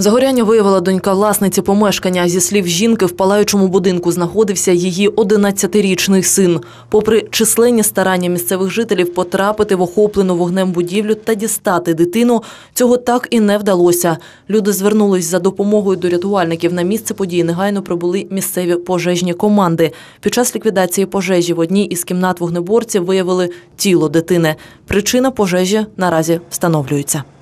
Загоряння виявила донька власниці помешкання. Зі слів жінки, в палаючому будинку знаходився її 11-річний син. Попри численні старання місцевих жителів потрапити в охоплену вогнем будівлю та дістати дитину, цього так і не вдалося. Люди звернулись за допомогою до рятувальників. На місце події негайно прибули місцеві пожежні команди. Під час ліквідації пожежі в одній із кімнат вогнеборців виявили тіло дитини. Причина пожежі наразі встановлюється.